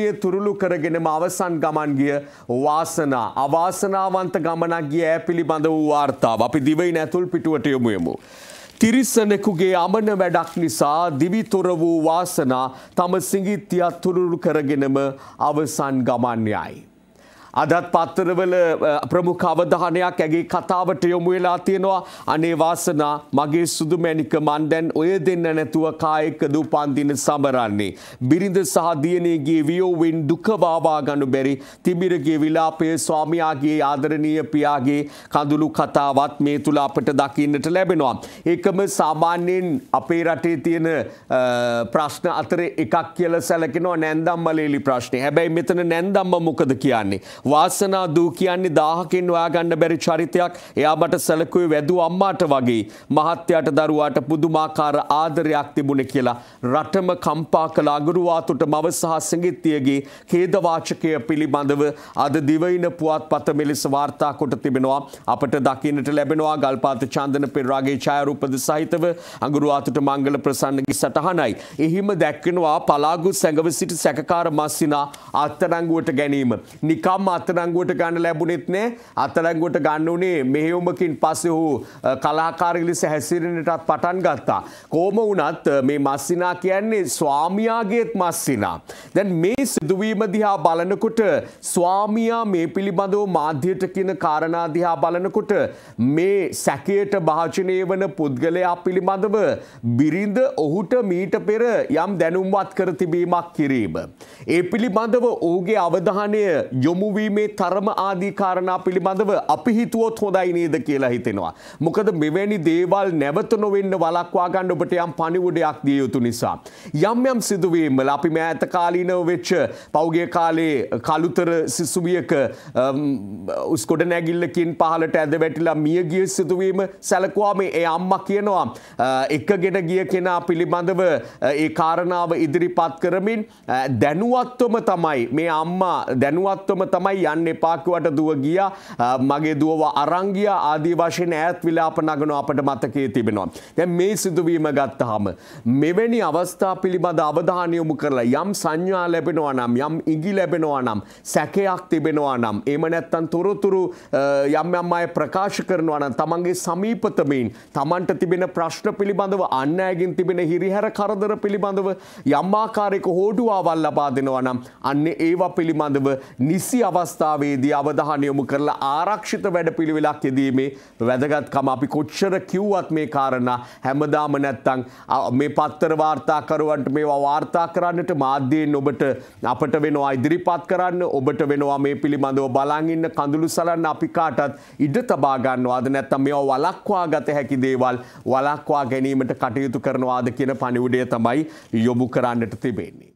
ගමනිය තුරුළු කරගෙනම අවසන් ගමන් ගිය වාසනා අවාසනාවන්ත ගමනක් ගිය ඈ පිළිබඳ වූ වාර්තාව අපි දිවයින ඇතුල් පිටුවට යොමු යමු. තිරිස්සනෙකුගේ අමන වැඩක් නිසා දිවිතොර වූ වාසනා තම සිඟිත්තියක් තුරුළු කරගෙනම අවසන් ගමන්යයි. අදත් පත්තරවල ප්‍රමුඛ අවධානයක් ඇගේ කතාවට යොමු වෙලා තියෙනවා අනේ වාසනා මගේ සුදු මැණික මන් දැන් ඔය දෙන්න නැතුව කායික දුපන්දින සමරන්නේ බිරිඳ සහ දියණියගේ වියෝවෙන් දුක වාවා ගන්නු බැරි තිබිරගේ විලාපය ස්වාමියාගේ ආදරණීය පියාගේ කඳුළු කතාවත් මේ තුල අපට දකින්නට ලැබෙනවා ඒකම සාමාන්‍යයෙන් අපේ රටේ තියෙන ප්‍රශ්න අතර එකක් කියලා සැලකෙනවා නැන්දම්මලේලි ප්‍රශ්නේ හැබැයි මෙතන නැන්දම්ම මොකද කියන්නේ වාසනා දූ කියන්නේ දාහකින් හොයාගන්න බැරි චරිතයක්. එයා මට සැලකුවේ වැදූ අම්මාට වගේ මහත්තයාට දරුවාට පුදුමාකාර ආදරයක් තිබුණේ කියලා රටම කම්පා කළ අගුරුවාතුට මව සහ සංගීතයේගේ ඛේදවාචකය පිළිබඳව අද දිවයින පුවත්පත මෙලෙස වාර්තා කොට තිබෙනවා. අපට දකින්නට ලැබෙනවා ගල්පාත චන්දන පෙරාගේ ඡායාරූපද සහිතව අඟුරුවාතුට මංගල ප්‍රසන්නගේ සටහනයි. එහිම දැක්වෙනවා පලාගු සැඟව සිට සැකකාර මස්සිනා අත්තරංගුවට ගැනීම. නිකම් අත්තරංගුවට ගන්න ලැබුණෙත් නෑ අත්තරංගුවට ගන්න උනේ මෙහෙවුමකින් පස්සේ ඔහු කලාකාරී ලෙස හැසිරෙන්නටත් පටන් ගත්තා. කොහොම වුණත් මේ මස්සිනා කියන්නේ ස්වාමියාගේත් මස්සිනා. දැන් මේ සිදුවීම දිහා බලනකොට ස්වාමියා මේ පිළිබඳව මාධ්‍යයට කියන කාරණා දිහා බලනකොට මේ සැකයට භාජනය වන පුද්ගලයා පිළිබඳව බිරිඳ ඔහුට මීට පෙර යම් දැනුම්වත් කර තිබීමක් කිරීම. ඒ පිළිබඳව ඔහුගේ අවධානය යොමු හමුවීමේ තරම ආදී කාරණා පිළිබඳව අපි හිතුවොත් හොඳයි නේද කියලා හිතෙනවා. මොකද මෙවැනි දේවල් නැවත නොවෙන්න වලක්වා ගන්න ඔබට යම් පණිවුඩයක් දිය යුතු නිසා. යම් යම් සිදුවීමල අපි මෑත කාලීනව වෙච්ච පෞගේ කාලේ කළුතර සිසුවියක උස්කොඩ නැගිල්ලකින් පහලට ඇද වැටිලා මිය ගිය සිදුවීම සැලකුවාම ඒ අම්මා කියනවා එකගෙන ගිය කෙනා පිළිබඳව ඒ කාරණාව ඉදිරිපත් කරමින් දැනුවත්වම තමයි මේ අම්මා දැනුවත්වම තමයි තමයි යන්න එපාක්කුවට දුව ගිය මගේ දුවව අරංගිය ආදී වශයෙන් ඈත් විලාප නගන අපට මතකයේ තිබෙනවා. දැන් මේ සිදුවීම ගත්තාම මෙවැනි අවස්ථා පිළිබඳ අවධානය යොමු කරලා යම් සංඥා ලැබෙනවා නම් යම් ඉඟි ලැබෙනවා නම් සැකයක් තිබෙනවා නම් එහෙම නැත්නම් තොරතුරු යම් යම් අය ප්‍රකාශ කරනවා නම් තමන්ගේ සමීපතමයින් තමන්ට තිබෙන ප්‍රශ්න පිළිබඳව අන් අයගෙන් තිබෙන හිරිහැර කරදර පිළිබඳව යම් ආකාරයක හෝඩුවාවල් ලබා දෙනවා නම් අන්න ඒවා පිළිබඳව නිසි අව අවස්ථාවේදී අවධානය යොමු කරලා ආරක්ෂිත වැඩපිළිවෙලක් යෙදීමේ වැදගත්කම අපි කොච්චර කිව්වත් මේ කාරණා හැමදාම නැත්තම් මේ පත්තර වාර්තාකරුවන්ට මේවා වාර්තා කරන්නට මාධ්‍යයෙන් ඔබට අපට වෙනවා ඉදිරිපත් කරන්න ඔබට වෙනවා මේ පිළිබඳව බලන් ඉන්න කඳුළු සලන්න අපි කාටත් ඉඩ තබා ගන්නවාද නැත්තම් මේවා වළක්වා ගත හැකි දේවල් වළක්වා ගැනීමට කටයුතු කරනවාද කියන පණිවුඩය තමයි යොමු කරන්නට තිබෙන්නේ